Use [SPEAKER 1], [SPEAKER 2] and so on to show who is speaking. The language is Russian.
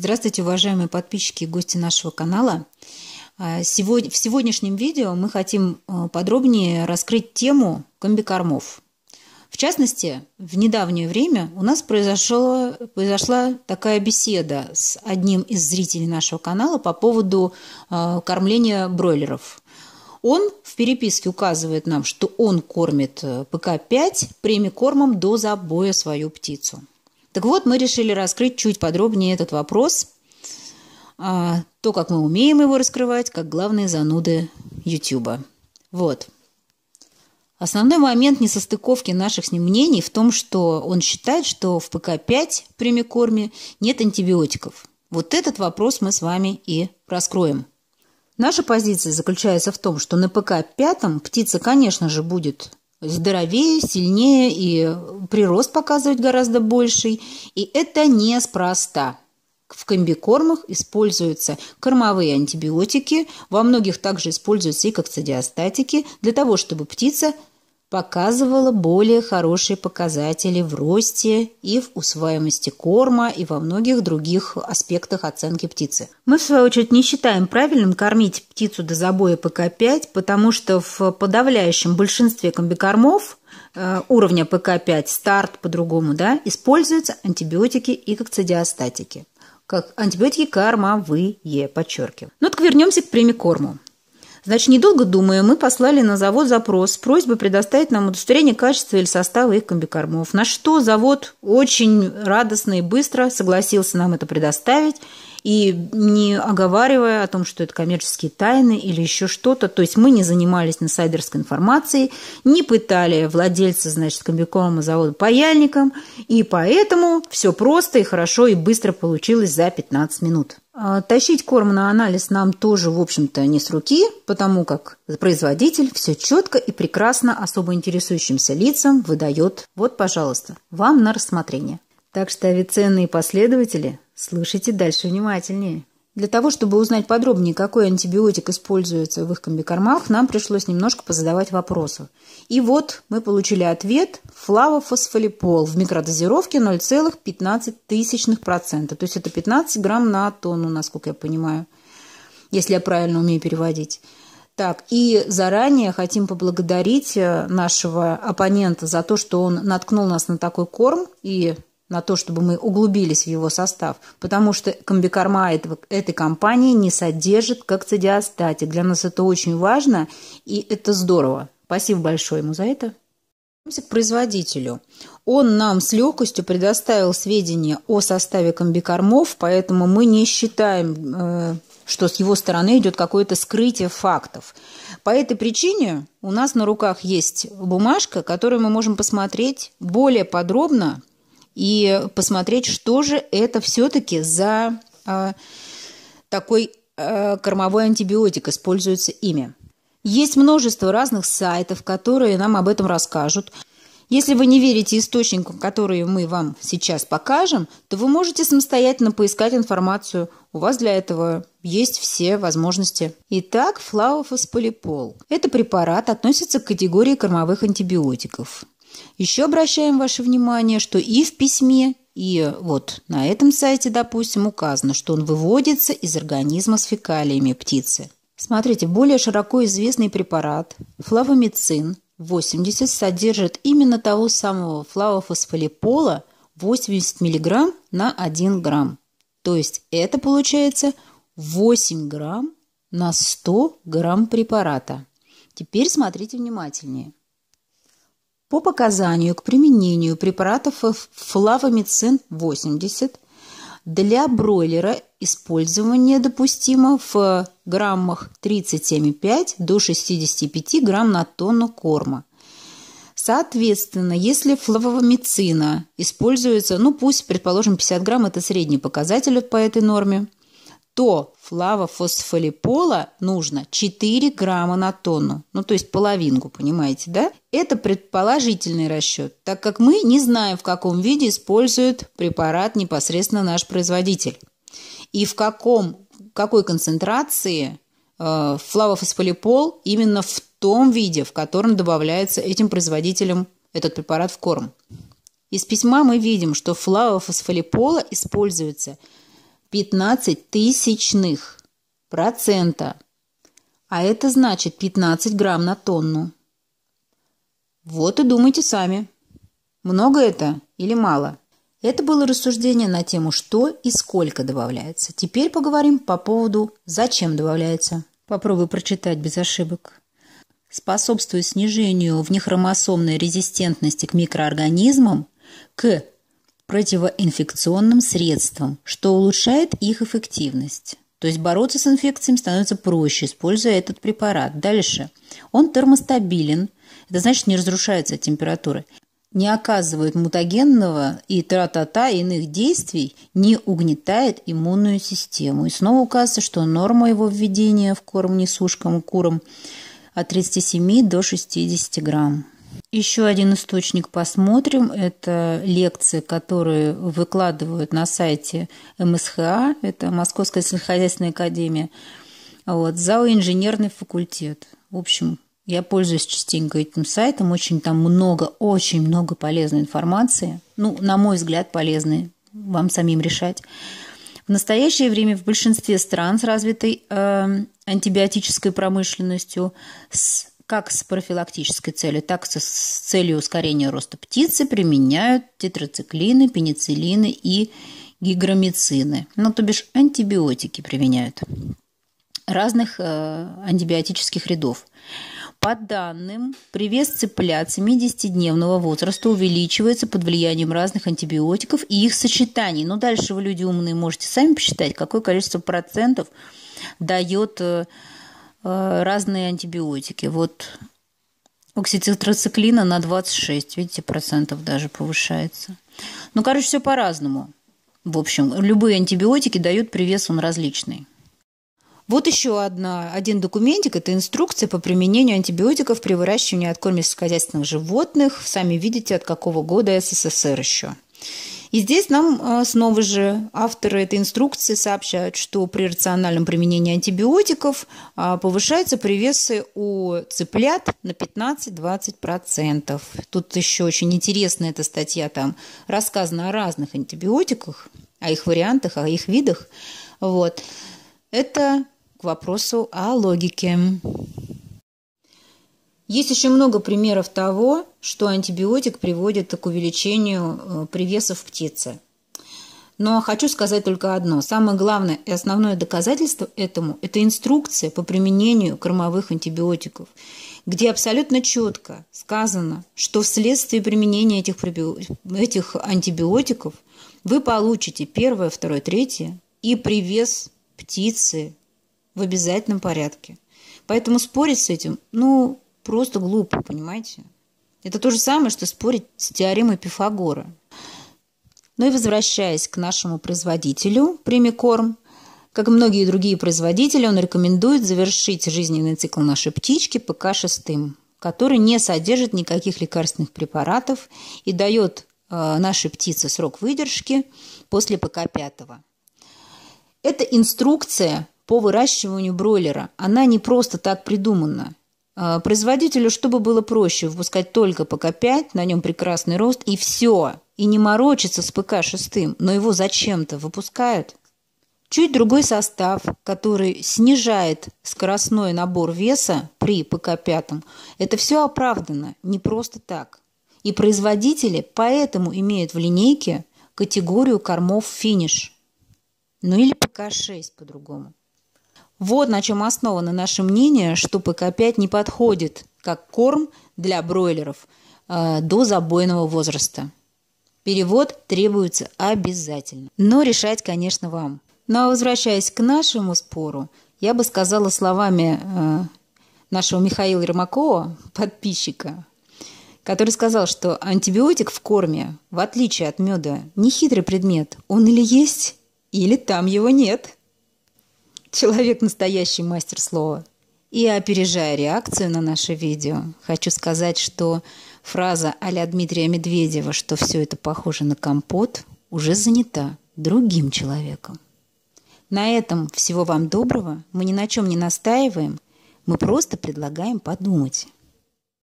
[SPEAKER 1] Здравствуйте, уважаемые подписчики и гости нашего канала. А, сегодня, в сегодняшнем видео мы хотим а, подробнее раскрыть тему комбикормов. В частности, в недавнее время у нас произошло, произошла такая беседа с одним из зрителей нашего канала по поводу а, кормления бройлеров. Он в переписке указывает нам, что он кормит э, ПК-5 премикормом до забоя свою птицу – так вот, мы решили раскрыть чуть подробнее этот вопрос, а, то, как мы умеем его раскрывать, как главные зануды Ютуба. Вот. Основной момент несостыковки наших с ним мнений в том, что он считает, что в ПК-5 прямикорме нет антибиотиков. Вот этот вопрос мы с вами и раскроем. Наша позиция заключается в том, что на ПК-5 птица, конечно же, будет здоровее, сильнее и прирост показывать гораздо больший, и это неспроста. В комбикормах используются кормовые антибиотики, во многих также используются и кокцидиостатики для того, чтобы птица показывала более хорошие показатели в росте и в усваиваемости корма и во многих других аспектах оценки птицы. Мы, в свою очередь, не считаем правильным кормить птицу до забоя ПК-5, потому что в подавляющем большинстве комбикормов Э, уровня ПК-5 старт по-другому, да, используются антибиотики и кокцидиостатики. Как антибиотики кормовые, подчеркиваю. Ну так вернемся к премикорму. Значит, недолго думая, мы послали на завод запрос с просьбой предоставить нам удостоверение качества или состава их комбикормов. На что завод очень радостно и быстро согласился нам это предоставить и не оговаривая о том, что это коммерческие тайны или еще что-то. То есть мы не занимались инсайдерской информацией, не пытали владельца, значит, комбикома завода паяльником, и поэтому все просто и хорошо и быстро получилось за 15 минут. А тащить корм на анализ нам тоже, в общем-то, не с руки, потому как производитель все четко и прекрасно особо интересующимся лицам выдает. Вот, пожалуйста, вам на рассмотрение. Так что авиценные последователи Слушайте дальше внимательнее. Для того, чтобы узнать подробнее, какой антибиотик используется в их комбикормах, нам пришлось немножко позадавать вопросов. И вот мы получили ответ флавофосфолипол в микродозировке 0,15%. То есть это 15 грамм на тонну, насколько я понимаю, если я правильно умею переводить. Так, и заранее хотим поблагодарить э, нашего оппонента за то, что он наткнул нас на такой корм и на то, чтобы мы углубились в его состав, потому что комбикорма этого, этой компании не содержит кокцидиостатик. Для нас это очень важно, и это здорово. Спасибо большое ему за это. Вернемся к производителю. Он нам с легкостью предоставил сведения о составе комбикормов, поэтому мы не считаем, э, что с его стороны идет какое-то скрытие фактов. По этой причине у нас на руках есть бумажка, которую мы можем посмотреть более подробно и посмотреть, что же это все-таки за э, такой э, кормовой антибиотик используется ими. Есть множество разных сайтов, которые нам об этом расскажут. Если вы не верите источникам, которые мы вам сейчас покажем, то вы можете самостоятельно поискать информацию. У вас для этого есть все возможности. Итак, флауфос полипол. Это препарат относится к категории кормовых антибиотиков. Еще обращаем ваше внимание, что и в письме, и вот на этом сайте, допустим, указано, что он выводится из организма с фекалиями птицы. Смотрите, более широко известный препарат флавомицин 80 содержит именно того самого флавофосфолипола 80 мг на 1 грамм. То есть это получается 8 грамм на 100 грамм препарата. Теперь смотрите внимательнее по показанию к применению препаратов флавомицин-80 для бройлера использование допустимо в граммах 37,5 до 65 грамм на тонну корма. Соответственно, если флавомицина используется, ну пусть, предположим, 50 грамм – это средний показатель по этой норме, то флавофосфолипола нужно 4 грамма на тонну. Ну, то есть половинку, понимаете, да? Это предположительный расчет, так как мы не знаем, в каком виде использует препарат непосредственно наш производитель. И в каком, какой концентрации э, флавофосфолипол именно в том виде, в котором добавляется этим производителем этот препарат в корм. Из письма мы видим, что флавофосфолипола используется – 15 тысячных процента. А это значит 15 грамм на тонну. Вот и думайте сами. Много это или мало? Это было рассуждение на тему, что и сколько добавляется. Теперь поговорим по поводу «зачем добавляется». Попробую прочитать без ошибок. Способствует снижению внехромосомной резистентности к микроорганизмам, к противоинфекционным средствам, что улучшает их эффективность. То есть бороться с инфекциями становится проще, используя этот препарат. Дальше. Он термостабилен, это значит не разрушается от температуры, не оказывает мутагенного и тра-та-та иных действий, не угнетает иммунную систему. И снова указывается, что норма его введения в корм несушкам и курам от 37 до 60 грамм. Еще один источник посмотрим. Это лекции, которые выкладывают на сайте МСХА, это Московская сельскохозяйственная академия, вот, зооинженерный факультет. В общем, я пользуюсь частенько этим сайтом, очень там много, очень много полезной информации. Ну, на мой взгляд, полезной, вам самим решать. В настоящее время в большинстве стран с развитой э, антибиотической промышленностью, с как с профилактической целью, так и с целью ускорения роста птицы применяют тетрациклины, пенициллины и гигромицины, ну то бишь антибиотики применяют разных э, антибиотических рядов. По данным, привес цыплят 70-дневного возраста увеличивается под влиянием разных антибиотиков и их сочетаний. Но дальше вы, люди умные, можете сами посчитать, какое количество процентов дает э, Э, разные антибиотики. Вот окситоциклина на 26, видите, процентов даже повышается. Ну, короче, все по-разному. В общем, любые антибиотики дают привес он различный. Вот еще одна, один документик – это инструкция по применению антибиотиков при выращивании откормистых хозяйственных животных. Сами видите, от какого года СССР еще. И здесь нам э, снова же авторы этой инструкции сообщают, что при рациональном применении антибиотиков а, повышаются привесы у цыплят на 15-20%. Тут еще очень интересная эта статья, там рассказана о разных антибиотиках, о их вариантах, о их видах. Вот. Это к вопросу о логике. Есть еще много примеров того, что антибиотик приводит к увеличению э, привесов птицы. Но хочу сказать только одно. Самое главное и основное доказательство этому – это инструкция по применению кормовых антибиотиков, где абсолютно четко сказано, что вследствие применения этих, этих антибиотиков вы получите первое, второе, третье и привес птицы в обязательном порядке. Поэтому спорить с этим, ну, просто глупо, понимаете? Это то же самое, что спорить с теоремой Пифагора. Ну и возвращаясь к нашему производителю «Премикорм», как и многие другие производители, он рекомендует завершить жизненный цикл нашей птички ПК-6, который не содержит никаких лекарственных препаратов и дает э, нашей птице срок выдержки после ПК-5. Это инструкция по выращиванию бройлера. Она не просто так придумана. А, производителю, чтобы было проще, выпускать только ПК-5, на нем прекрасный рост, и все. И не морочиться с ПК-6, но его зачем-то выпускают. Чуть другой состав, который снижает скоростной набор веса при ПК-5, это все оправдано, не просто так. И производители поэтому имеют в линейке категорию кормов «Финиш». Ну или ПК-6 по-другому. Вот на чем основано наше мнение, что ПК-5 не подходит как корм для бройлеров э, до забойного возраста. Перевод требуется обязательно. Но решать, конечно, вам. Но ну, а возвращаясь к нашему спору, я бы сказала словами э, нашего Михаила Ермакова, подписчика, который сказал, что антибиотик в корме, в отличие от меда, не хитрый предмет. Он или есть, или там его нет. Человек настоящий мастер слова. И опережая реакцию на наше видео, хочу сказать, что фраза а Дмитрия Медведева, что все это похоже на компот, уже занята другим человеком. На этом всего вам доброго. Мы ни на чем не настаиваем. Мы просто предлагаем подумать.